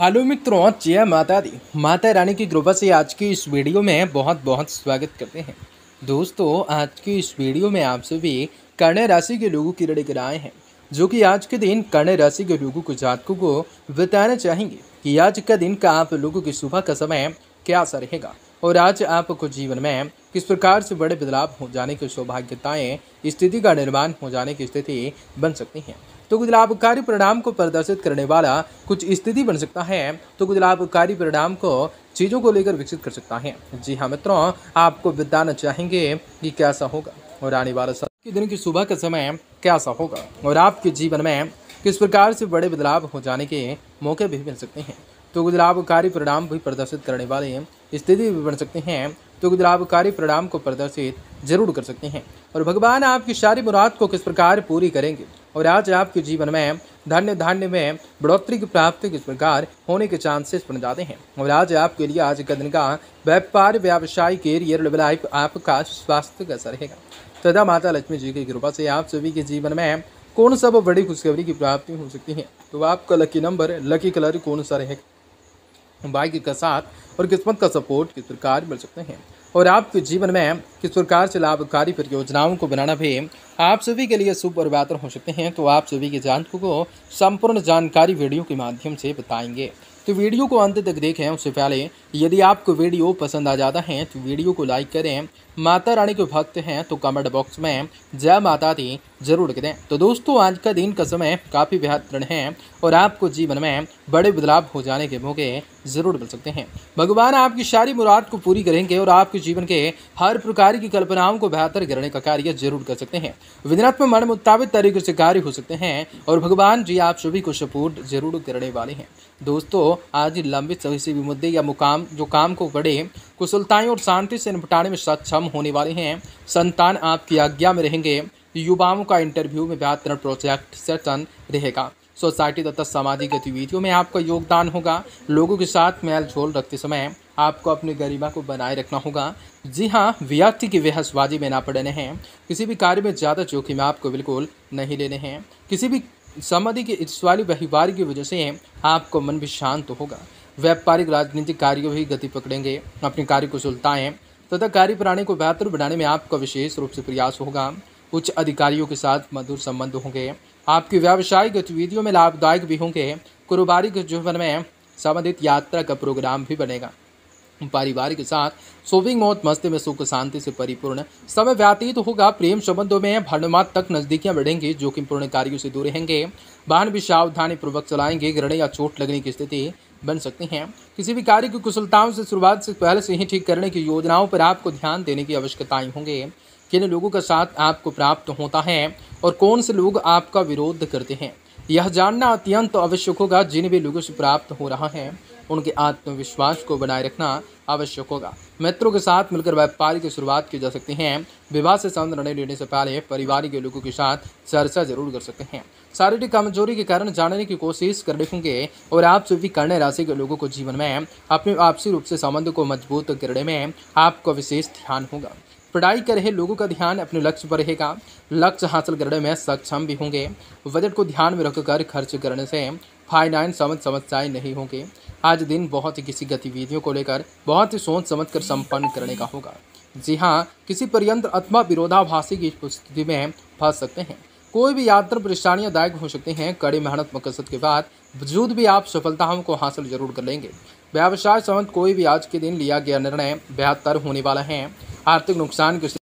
hello मित्रों जय माता दी माता रानी की कृपा से आज की इस वीडियो में बहुत बहुत स्वागत करते हैं दोस्तों आज की इस वीडियो में आप सभी कर्ण राशि के लोगों की ऋण कराए हैं जो कि आज के दिन कर्ण राशि के लोगों को जातकों को बताना चाहेंगे कि आज का दिन का आप लोगों की सुबह का समय क्या सा रहेगा और आज आपको जीवन में किस प्रकार से बड़े बदलाव हो जाने की सौभाग्यताएँ स्थिति का निर्माण हो जाने की स्थिति बन सकती हैं तो कुछ लाभकारी परिणाम को प्रदर्शित करने वाला कुछ स्थिति बन सकता है तो कुछ लाभकारी परिणाम को चीज़ों को लेकर विकसित कर सकता है जी हाँ मित्रों आपको बताना चाहेंगे कि कैसा होगा और आने वाला के दिन की सुबह का समय कैसा होगा और आपके जीवन में किस प्रकार से बड़े बदलाव हो जाने के मौके भी मिल सकते हैं तो कुछ लाभकारी परिणाम भी प्रदर्शित करने वाले स्थिति भी बन सकते हैं तो कुछ लाभकारी परिणाम को प्रदर्शित जरूर कर सकते हैं और भगवान आपकी सारी मुराद को किस प्रकार पूरी करेंगे और आज आपके जीवन में धन्य धान्य में बढ़ोतरी की प्राप्ति किस प्रकार होने के चांसेस बन जाते हैं और आज आपके लिए आज का दिन का व्यापार व्यवसाय केरियर लाइफ आपका स्वास्थ्य कैसा रहेगा तथा माता लक्ष्मी जी की कृपा से आप सभी के जीवन में कौन सा वो बड़ी खुशखबरी की प्राप्ति हो सकती है तो आपका लकी नंबर लकी कलर कौन सा रहेगा बाइक का साथ और किस्मत का सपोर्ट किस प्रकार मिल सकते हैं और आपके जीवन में किस प्रकार से लाभकारी परियोजनाओं को बनाना भी आप सभी के लिए शुभ और बेहतर हो सकते हैं तो आप सभी के जानकों को संपूर्ण जानकारी वीडियो के माध्यम से बताएंगे तो वीडियो को अंत तक देखें उससे पहले यदि आपको वीडियो पसंद आ जाता है तो वीडियो को लाइक करें माता रानी के भक्त हैं तो कमेंट बॉक्स में जय माता दी जरूर करें तो दोस्तों आज का दिन का समय काफ़ी बेहतरीन है और आपको जीवन में बड़े बदलाव हो जाने के मौके ज़रूर मिल सकते हैं भगवान आपकी सारी मुराद को पूरी करेंगे और आपके जीवन के हर प्रकार की कल्पनाओं को बेहतर करने का कार्य जरूर कर सकते हैं विधिनात्मक मन मुताबिक तरीके से कार्य हो सकते हैं और भगवान जी आप सभी को सपोर्ट जरूर करने वाले हैं दोस्तों आज लंबित समय से भी मुद्दे या मुकाम काम जो काम को बड़े कुशलताएं और शांति से निपटाने में सक्षम होने वाले हैं संतान आपकी आज्ञा में रहेंगे युवाओं का इंटरव्यू में बेहतर प्रोजेक्ट सेशन रहेगा सोसाइटी तथा सामाजिक गतिविधियों में आपका योगदान होगा लोगों के साथ मेल झोल रखते समय आपको अपनी गरिमा को बनाए रखना होगा जी हाँ व्यक्ति की बहसबाजी में ना पड़ने हैं किसी भी कार्य में ज़्यादा जोखिम आपको बिल्कुल नहीं लेने हैं किसी भी संबंधी के इस वाली व्यवहार की वजह से आपको मन भी शांत तो होगा व्यापारिक राजनीतिक कार्यों भी गति पकड़ेंगे अपने कार्य कुशलताएँ तथा कार्य प्रणाली को बेहतर बनाने में आपका विशेष रूप से प्रयास होगा उच्च अधिकारियों के साथ मधुर संबंध होंगे आपकी व्यावसायिक गतिविधियों में लाभदायक भी होंगे कारोबारी जीवन में संबंधित यात्रा का प्रोग्राम भी बनेगा परिवार के साथ शोभिंग मौत मस्ती में सुख शांति से परिपूर्ण समय व्यतीत होगा प्रेम संबंधों में भरमात तक नजदीकियां बढ़ेंगी जोखिमपूर्ण कार्यों से दूर रहेंगे वाहन भी सावधानी पूर्वक चलाएंगे ग्रहण या चोट लगने की स्थिति बन सकते हैं किसी भी कार्य की कुशलताओं से शुरुआत से पहले से ही ठीक करने की योजनाओं पर आपको ध्यान देने की आवश्यकताएं होंगे किन लोगों का साथ आपको प्राप्त होता है और कौन से लोग आपका विरोध करते हैं यह जानना अत्यंत तो आवश्यक होगा जिन भी लोगों से प्राप्त हो रहा है उनके आत्मविश्वास को बनाए रखना आवश्यक होगा मित्रों के साथ मिलकर व्यापार की शुरुआत की जा सकती है विवाह से संबंध निर्णय लेने से पहले परिवार के लोगों के साथ चर्चा जरूर कर सकते हैं शारीरिक कमजोरी के कारण जानने की कोशिश कर होंगे और आप सभी कर्ण राशि के लोगों को जीवन में अपने आपसी रूप से संबंध को मजबूत करने में आपका विशेष ध्यान होगा पढ़ाई कर रहे लोगों का ध्यान अपने लक्ष्य पर रहेगा लक्ष्य हासिल करने में सक्षम भी होंगे बजट को ध्यान में रखकर खर्च करने से फाइनेंस समझ समस्याएं नहीं होंगे आज दिन बहुत ही किसी गतिविधियों को लेकर बहुत ही सोच समझ कर संपन्न करने का होगा जी हाँ किसी पर्यंत अथवा विरोधाभासी की स्थिति में फंस सकते हैं कोई भी यात्रा परेशानियाँ दायक हो सकते हैं कड़ी मेहनत मकसद के बाद वजूद भी आप सफलताओं को हासिल जरूर कर लेंगे व्यवसाय संबंध कोई भी आज के दिन लिया गया निर्णय बेहतर होने वाला है आर्थिक नुकसान की